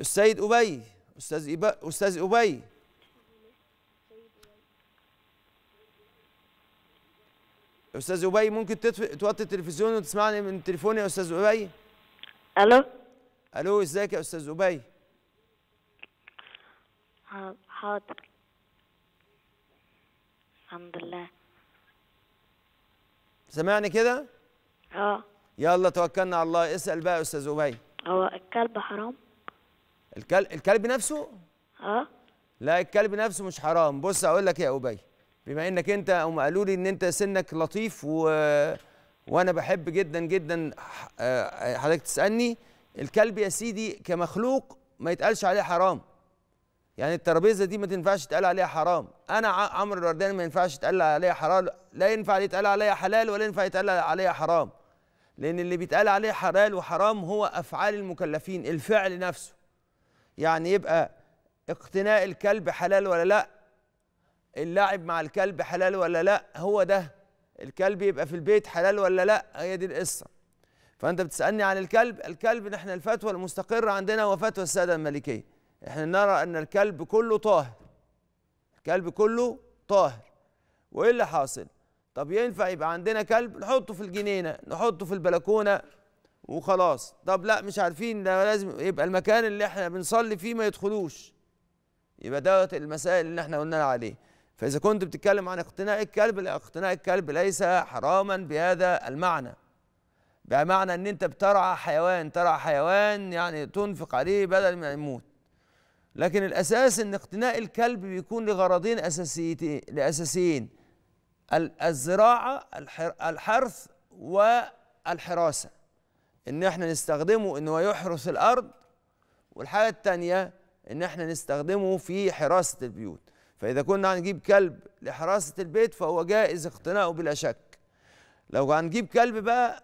السيد أبي أستاذ إبا أستاذ أبي أستاذ أبي ممكن تطفي توطي التلفزيون وتسمعني من تليفوني يا أستاذ أبي ألو ألو إزيك يا أستاذ أبي حاضر الحمد لله سمعني كده؟ اه يلا توكلنا على الله اسأل بقى يا أستاذ أبي هو الكلب حرام؟ الكلب الكلب نفسه؟ اه لا الكلب نفسه مش حرام بص اقول لك إيه يا ابي بما انك انت هم قالوا لي ان انت سنك لطيف و... وانا بحب جدا جدا آه، حضرتك تسالني الكلب يا سيدي كمخلوق ما يتقالش عليه حرام يعني الترابيزه دي ما تنفعش تقال عليها حرام انا عمرو الورداني ما ينفعش يتقال عليها حرام لا ينفع يتقال عليها حلال ولا ينفع يتقال عليها حرام لان اللي بيتقال عليه حلال وحرام هو افعال المكلفين الفعل نفسه يعني يبقى اقتناء الكلب حلال ولا لا اللعب مع الكلب حلال ولا لا هو ده الكلب يبقى في البيت حلال ولا لا هي دي القصه فانت بتسالني عن الكلب الكلب نحن الفتوى المستقره عندنا هو فتوى الساده المالكيه احنا نرى ان الكلب كله طاهر الكلب كله طاهر وايه اللي حاصل طب ينفع يبقى عندنا كلب نحطه في الجنينه نحطه في البلكونه وخلاص طب لا مش عارفين ده لازم يبقى المكان اللي احنا بنصلي فيه ما يدخلوش يبقى دوت المسائل اللي احنا قلنا عليه فاذا كنت بتتكلم عن اقتناء الكلب لا اقتناء الكلب ليس حراما بهذا المعنى بمعنى ان انت بترعى حيوان ترعى حيوان يعني تنفق عليه بدل ما يموت لكن الاساس ان اقتناء الكلب بيكون لغرضين اساسيتين لاساسيين الزراعه الحرث والحراسه ان احنا نستخدمه ان هو يحرس الارض والحاجه الثانيه ان احنا نستخدمه في حراسه البيوت فاذا كنا هنجيب كلب لحراسه البيت فهو جائز اقتناؤه بلا شك لو هنجيب كلب بقى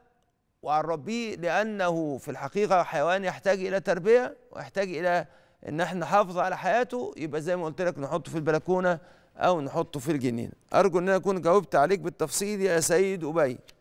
وهنربيه لانه في الحقيقه حيوان يحتاج الى تربيه ويحتاج الى ان احنا نحافظ على حياته يبقى زي ما قلت لك نحطه في البلكونه او نحطه في الجنينه ارجو ان انا اكون جاوبت عليك بالتفصيل يا سيد ابي